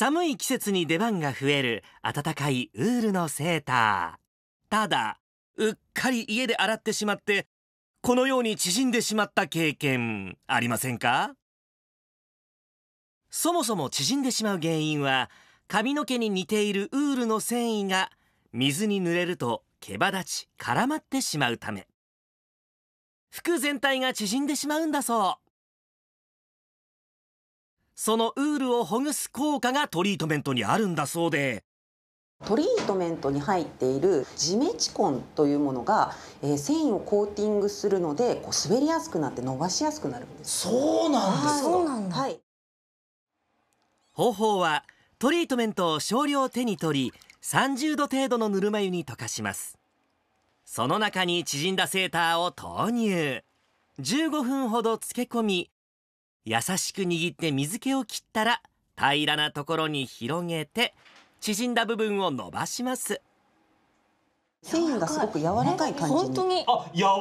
寒い季節に出番が増える暖かいウールのセーター。ただ、うっかり家で洗ってしまって、このように縮んでしまった経験ありませんかそもそも縮んでしまう原因は、髪の毛に似ているウールの繊維が水に濡れると毛羽立ち絡まってしまうため。服全体が縮んでしまうんだそう。そのウールをほぐす効果がトリートメントにあるんだそうで。トリートメントに入っているジメチコンというものが、えー、繊維をコーティングするのでこう滑りやすくなって伸ばしやすくなるんですそうなんですか、はい、方法はトリートメントを少量手に取り30度程度のぬるま湯に溶かしますその中に縮んだセーターを投入15分ほど漬け込み優しく握って水気を切ったら、平らなところに広げて、縮んだ部分を伸ばします。繊維がすごく柔らかい感じ本当に。あ、柔らか。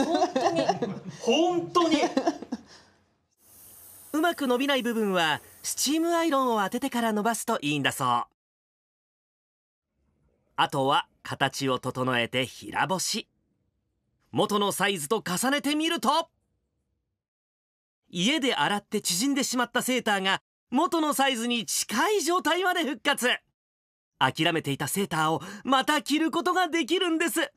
本当に。本当に。うまく伸びない部分は、スチームアイロンを当ててから伸ばすといいんだそう。あとは形を整えて平干し。元のサイズと重ねてみると。家で洗って縮んでしまったセーターが、元のサイズに近い状態まで復活。諦めていたセーターをまた着ることができるんです。